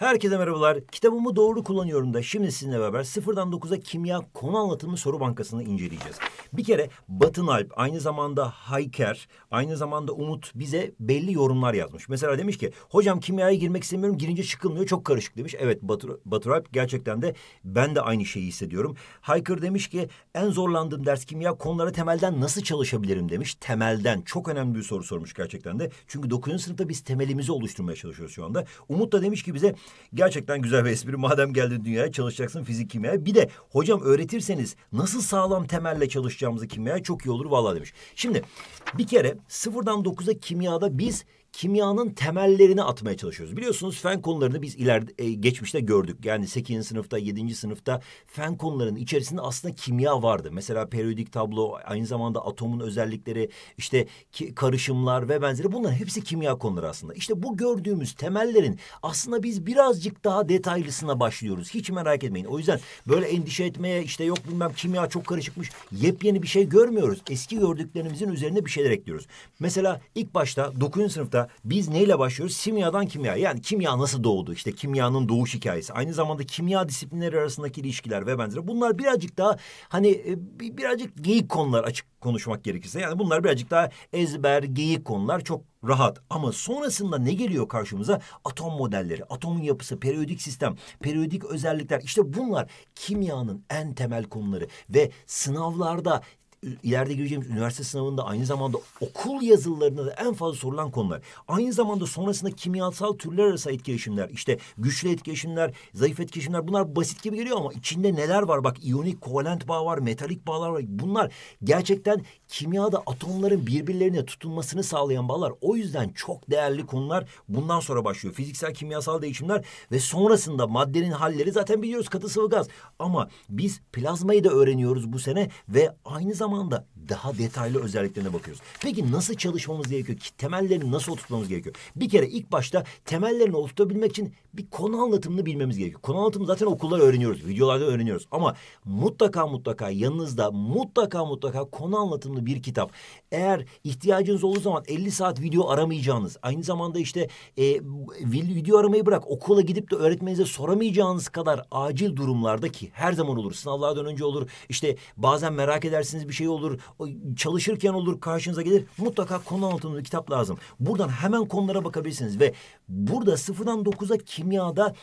Herkese merhabalar. Kitabımı doğru kullanıyorum da şimdi sizinle beraber sıfırdan dokuza kimya konu anlatımı soru bankasını inceleyeceğiz. Bir kere Batın Alp aynı zamanda Hayker, aynı zamanda Umut bize belli yorumlar yazmış. Mesela demiş ki hocam kimyaya girmek istemiyorum girince çıkılmıyor çok karışık demiş. Evet Batır, Batır Alp gerçekten de ben de aynı şeyi hissediyorum. Hayker demiş ki en zorlandığım ders kimya konulara temelden nasıl çalışabilirim demiş. Temelden çok önemli bir soru sormuş gerçekten de. Çünkü dokuzuncu sınıfta biz temelimizi oluşturmaya çalışıyoruz şu anda. Umut da demiş ki bize Gerçekten güzel bir espri. Madem geldin dünyaya çalışacaksın fizik kimya. Bir de hocam öğretirseniz nasıl sağlam temelle çalışacağımızı kimyaya çok iyi olur vallahi demiş. Şimdi bir kere sıfırdan dokuza kimyada biz kimyanın temellerini atmaya çalışıyoruz. Biliyorsunuz fen konularını biz ileride e, geçmişte gördük. Yani 8. sınıfta, 7. sınıfta fen konularının içerisinde aslında kimya vardı. Mesela periyodik tablo, aynı zamanda atomun özellikleri, işte ki, karışımlar ve benzeri bunların hepsi kimya konuları aslında. İşte bu gördüğümüz temellerin aslında biz birazcık daha detaylısına başlıyoruz. Hiç merak etmeyin. O yüzden böyle endişe etmeye işte yok bilmem kimya çok karışıkmış. Yepyeni bir şey görmüyoruz. Eski gördüklerimizin üzerine bir şeyler ekliyoruz. Mesela ilk başta 9. sınıfta burada biz neyle başlıyoruz? Simyadan kimya. Yani kimya nasıl doğdu? İşte kimyanın doğuş hikayesi. Aynı zamanda kimya disiplinleri arasındaki ilişkiler ve benzeri. Bunlar birazcık daha hani e, birazcık geyik konular açık konuşmak gerekirse. Yani bunlar birazcık daha ezber, geyik konular çok rahat. Ama sonrasında ne geliyor karşımıza? Atom modelleri, atomun yapısı, periyodik sistem, periyodik özellikler. İşte bunlar kimyanın en temel konuları ve sınavlarda ileride göreceğimiz üniversite sınavında aynı zamanda okul yazılarında da en fazla sorulan konular. Aynı zamanda sonrasında kimyasal türler arası etkileşimler, işte güçlü etkileşimler, zayıf etkileşimler bunlar basit gibi geliyor ama içinde neler var? Bak iyonik, kovalent bağ var, metalik bağlar var. Bunlar gerçekten kimyada atomların birbirlerine tutunmasını sağlayan bağlar. O yüzden çok değerli konular bundan sonra başlıyor. Fiziksel, kimyasal değişimler ve sonrasında maddenin halleri zaten biliyoruz katı sıvı gaz. Ama biz plazmayı da öğreniyoruz bu sene ve aynı zamanda zamanda daha detaylı özelliklerine bakıyoruz. Peki nasıl çalışmamız gerekiyor? Temellerini nasıl oturtmamız gerekiyor? Bir kere ilk başta temellerini oturtabilmek için bir konu anlatımını bilmemiz gerekiyor. Konu anlatımı zaten okullar öğreniyoruz, videolarda öğreniyoruz. Ama mutlaka mutlaka yanınızda mutlaka mutlaka konu anlatımlı bir kitap. Eğer ihtiyacınız olduğu zaman 50 saat video aramayacağınız, aynı zamanda işte e, video aramayı bırak okula gidip de öğretmenize soramayacağınız kadar acil durumlarda ki her zaman olur. Sınavlardan önce olur. İşte bazen merak edersiniz bir şey şey olur, çalışırken olur, karşınıza gelir. Mutlaka konu anlatımında kitap lazım. Buradan hemen konulara bakabilirsiniz ve burada sıfırdan dokuza kimyada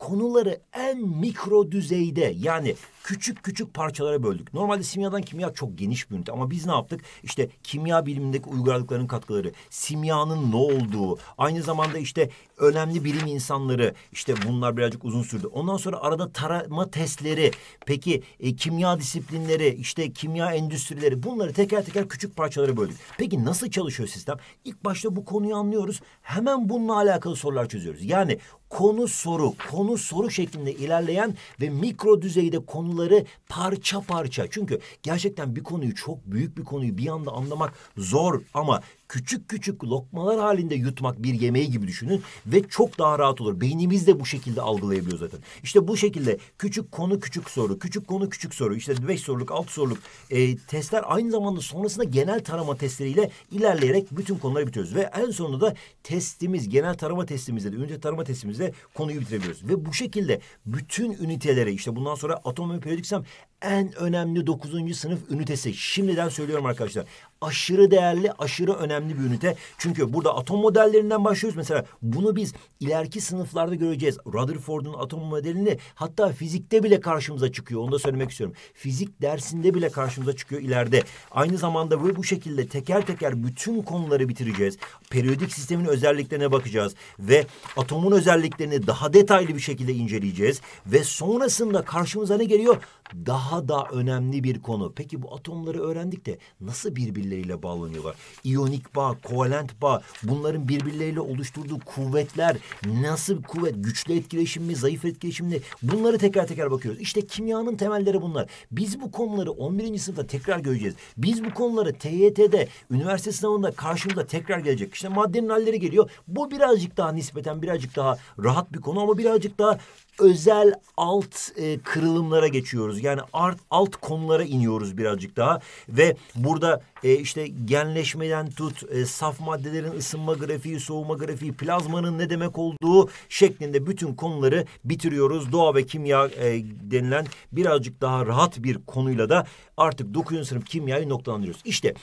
konuları en mikro düzeyde yani küçük küçük parçalara böldük. Normalde simyadan kimya çok geniş bir ünite ama biz ne yaptık? İşte kimya bilimindeki uygarlıkların katkıları, simyanın ne olduğu, aynı zamanda işte önemli bilim insanları işte bunlar birazcık uzun sürdü. Ondan sonra arada tarama testleri, peki e, kimya disiplinleri, işte kimya endüstrileri bunları teker teker küçük parçalara böldük. Peki nasıl çalışıyor sistem? İlk başta bu konuyu anlıyoruz. Hemen bununla alakalı sorular çözüyoruz. Yani konu soru, konu soru şeklinde ilerleyen ve mikro düzeyde konuları parça parça. Çünkü gerçekten bir konuyu çok büyük bir konuyu bir anda anlamak zor ama küçük küçük lokmalar halinde yutmak bir yemeği gibi düşünün ve çok daha rahat olur. Beynimiz de bu şekilde algılayabiliyor zaten. İşte bu şekilde küçük konu küçük soru, küçük konu küçük soru, işte 5 soruluk, altı soruluk e, testler aynı zamanda sonrasında genel tarama testleriyle ilerleyerek bütün konuları bitiriyoruz. Ve en sonunda da testimiz, genel tarama testimizde de, ünite tarama testimizde konuyu bitirebiliyoruz. Ve bu şekilde bütün ünitelere işte bundan sonra atom ve periodiksem en önemli 9. sınıf ünitesi. Şimdiden söylüyorum arkadaşlar. Aşırı değerli, aşırı önemli önemli bir ünite. Çünkü burada atom modellerinden başlıyoruz. Mesela bunu biz ileriki sınıflarda göreceğiz. Rutherford'un atom modelini hatta fizikte bile karşımıza çıkıyor. Onu da söylemek istiyorum. Fizik dersinde bile karşımıza çıkıyor ileride. Aynı zamanda bu, bu şekilde teker teker bütün konuları bitireceğiz. Periyodik sistemin özelliklerine bakacağız. Ve atomun özelliklerini daha detaylı bir şekilde inceleyeceğiz. Ve sonrasında karşımıza ne geliyor? Daha da önemli bir konu. Peki bu atomları öğrendik de nasıl birbirleriyle bağlanıyorlar? İyonik ortak bağ, kovalent bağ, bunların birbirleriyle oluşturduğu kuvvetler, nasıl bir kuvvet, güçlü etkileşim mi, zayıf etkileşim mi? Bunları tekrar tekrar bakıyoruz. İşte kimyanın temelleri bunlar. Biz bu konuları 11. sınıfta tekrar göreceğiz. Biz bu konuları TYT'de, üniversite sınavında karşımıza tekrar gelecek. İşte maddenin halleri geliyor. Bu birazcık daha nispeten birazcık daha rahat bir konu ama birazcık daha özel alt e, kırılımlara geçiyoruz. Yani art, alt konulara iniyoruz birazcık daha ve burada e, işte genleşmeden tut, e, saf maddelerin ısınma grafiği, soğuma grafiği, plazmanın ne demek olduğu şeklinde bütün konuları bitiriyoruz. Doğa ve kimya e, denilen birazcık daha rahat bir konuyla da artık 9. sınıf kimyayı noktalandırıyoruz. İşte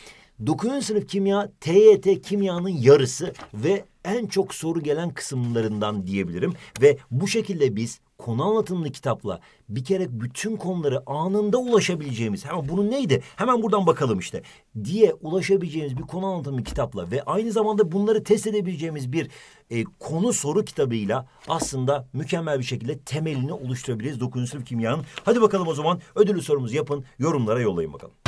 9. sınıf kimya TYT kimyanın yarısı ve en çok soru gelen kısımlarından diyebilirim. Ve bu şekilde biz konu anlatımlı kitapla bir kere bütün konuları anında ulaşabileceğimiz hemen bunun neydi hemen buradan bakalım işte diye ulaşabileceğimiz bir konu anlatımlı kitapla ve aynı zamanda bunları test edebileceğimiz bir e, konu soru kitabıyla aslında mükemmel bir şekilde temelini oluşturabiliriz 9. sınıf kimyanın. Hadi bakalım o zaman ödülü sorumuzu yapın yorumlara yollayın bakalım.